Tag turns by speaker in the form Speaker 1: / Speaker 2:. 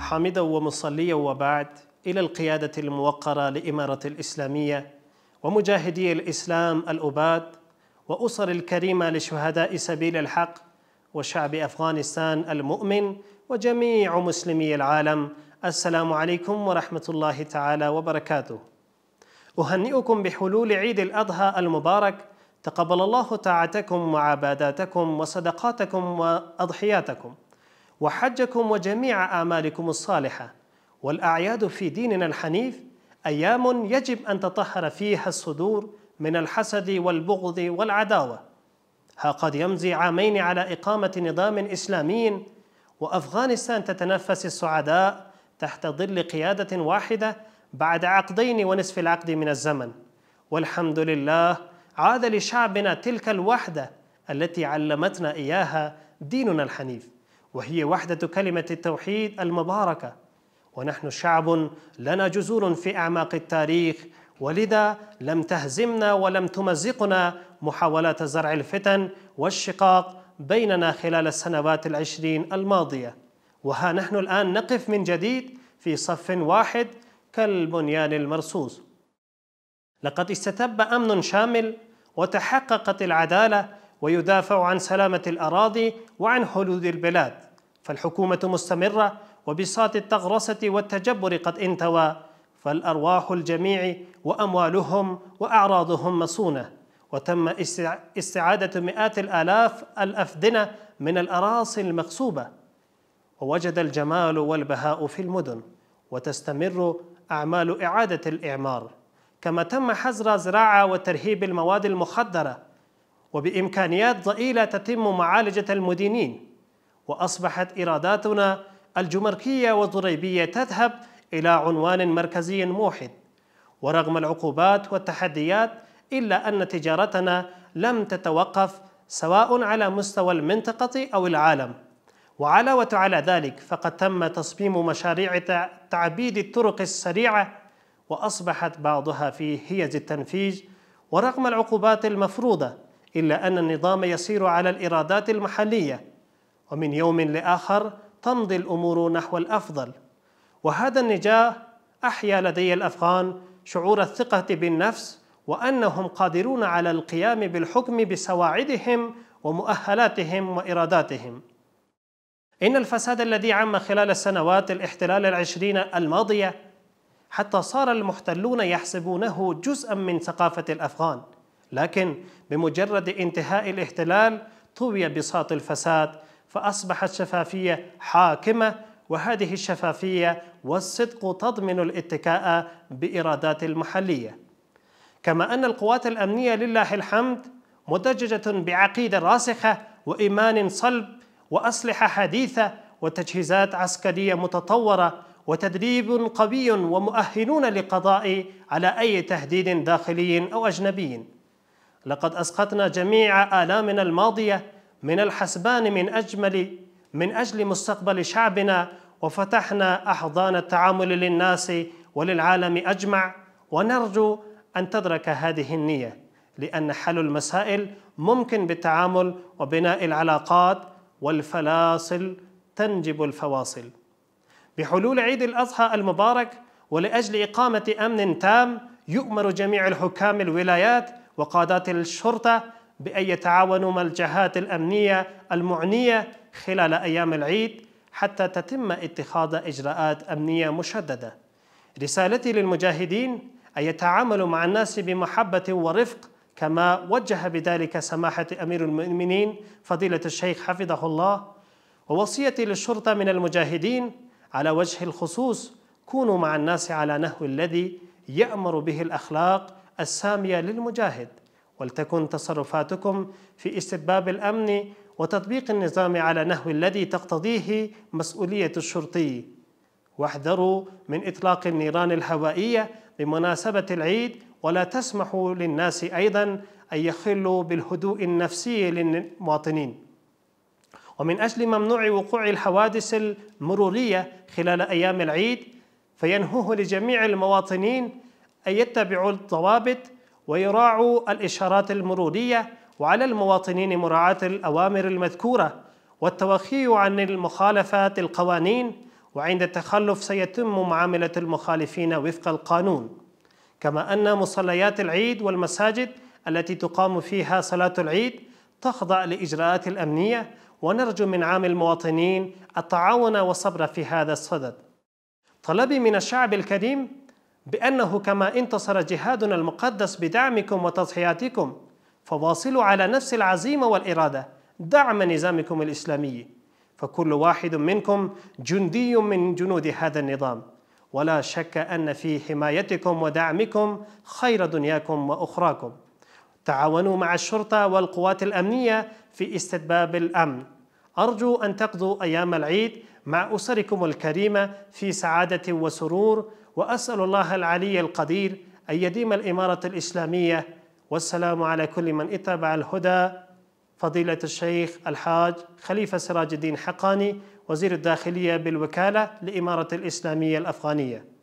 Speaker 1: حامدا ومصليا وبعد إلى القيادة الموقرة لإمارة الإسلامية ومجاهدي الإسلام الأباد وأسر الكريمة لشهداء سبيل الحق وشعب أفغانستان المؤمن وجميع مسلمي العالم السلام عليكم ورحمة الله تعالى وبركاته أهنئكم بحلول عيد الأضحى المبارك تقبل الله طاعتكم وعباداتكم وصدقاتكم وأضحياتكم وحجكم وجميع أعمالكم الصالحة والأعياد في ديننا الحنيف أيام يجب أن تطهر فيها الصدور من الحسد والبغض والعداوة ها قد يمضي عامين على إقامة نظام إسلامي وأفغانستان تتنفس السعداء تحت ظل قيادة واحدة بعد عقدين ونصف العقد من الزمن والحمد لله عاد لشعبنا تلك الوحدة التي علمتنا إياها ديننا الحنيف وهي وحدة كلمة التوحيد المباركة ونحن شعب لنا جذور في أعماق التاريخ ولذا لم تهزمنا ولم تمزقنا محاولات زرع الفتن والشقاق بيننا خلال السنوات العشرين الماضية وها نحن الآن نقف من جديد في صف واحد كالبنيان المرصوص لقد استتب امن شامل وتحققت العداله ويدافع عن سلامه الاراضي وعن حدود البلاد فالحكومه مستمره وبساط التغرسه والتجبر قد انتوى فالارواح الجميع واموالهم واعراضهم مصونه وتم استعاده مئات الالاف الافدنه من الأراصي المغصوبه ووجد الجمال والبهاء في المدن وتستمر أعمال إعادة الإعمار كما تم حظر زراعة وترهيب المواد المخدرة وبإمكانيات ضئيلة تتم معالجة المدينين وأصبحت إيراداتنا الجمركية والضريبية تذهب إلى عنوان مركزي موحد ورغم العقوبات والتحديات إلا أن تجارتنا لم تتوقف سواء على مستوى المنطقة أو العالم وعلاوة على ذلك فقد تم تصميم مشاريع تعبيد الطرق السريعة وأصبحت بعضها في هيز التنفيذ ورغم العقوبات المفروضة إلا أن النظام يسير على الإرادات المحلية ومن يوم لآخر تمضي الأمور نحو الأفضل وهذا النجاح أحيا لدي الأفغان شعور الثقة بالنفس وأنهم قادرون على القيام بالحكم بسواعدهم ومؤهلاتهم وإراداتهم إن الفساد الذي عم خلال السنوات الاحتلال العشرين الماضية حتى صار المحتلون يحسبونه جزءا من ثقافة الأفغان لكن بمجرد انتهاء الاحتلال طوي بساط الفساد فأصبحت شفافية حاكمة وهذه الشفافية والصدق تضمن الاتكاء بإرادات المحلية كما أن القوات الأمنية لله الحمد مدججة بعقيدة راسخة وإيمان صلب وأسلحة حديثة وتجهيزات عسكرية متطورة وتدريب قوي ومؤهلون لقضاء على أي تهديد داخلي أو أجنبي لقد أسقطنا جميع آلامنا الماضية من الحسبان من أجمل من أجل مستقبل شعبنا وفتحنا أحضان التعامل للناس وللعالم أجمع ونرجو أن تدرك هذه النية لأن حل المسائل ممكن بالتعامل وبناء العلاقات والفلاصل تنجب الفواصل بحلول عيد الأضحى المبارك ولأجل إقامة أمن تام يؤمر جميع الحكام الولايات وقادات الشرطة بأن يتعاونوا مع الجهات الأمنية المعنية خلال أيام العيد حتى تتم اتخاذ إجراءات أمنية مشددة رسالتي للمجاهدين أن يتعاملوا مع الناس بمحبة ورفق كما وجه بذلك سماحة أمير المؤمنين فضيلة الشيخ حفظه الله ووصيتي للشرطة من المجاهدين على وجه الخصوص كونوا مع الناس على نهو الذي يأمر به الأخلاق السامية للمجاهد ولتكن تصرفاتكم في استباب الأمن وتطبيق النظام على نهو الذي تقتضيه مسؤولية الشرطي واحذروا من إطلاق النيران الهوائية بمناسبة العيد ولا تسمحوا للناس أيضا أن يخلوا بالهدوء النفسي للمواطنين ومن أجل ممنوع وقوع الحوادث المرورية خلال أيام العيد فينهوه لجميع المواطنين أن يتبعوا الضوابط ويراعوا الإشارات المرورية وعلى المواطنين مراعاة الأوامر المذكورة والتوخي عن المخالفات القوانين وعند التخلف سيتم معاملة المخالفين وفق القانون كما أن مصليات العيد والمساجد التي تقام فيها صلاة العيد تخضع لإجراءات الأمنية ونرجو من عام المواطنين التعاون والصبر في هذا الصدد طلبي من الشعب الكريم بأنه كما انتصر جهادنا المقدس بدعمكم وتضحياتكم فواصلوا على نفس العزيمة والإرادة دعم نظامكم الإسلامي فكل واحد منكم جندي من جنود هذا النظام ولا شك أن في حمايتكم ودعمكم خير دنياكم وأخراكم تعاونوا مع الشرطة والقوات الأمنية في استتباب الأمن أرجو أن تقضوا أيام العيد مع أسركم الكريمة في سعادة وسرور وأسأل الله العلي القدير أن يديم الإمارة الإسلامية والسلام على كل من اتبع الهدى فضيلة الشيخ الحاج خليفة سراج الدين حقاني وزير الداخلية بالوكالة لإمارة الإسلامية الأفغانية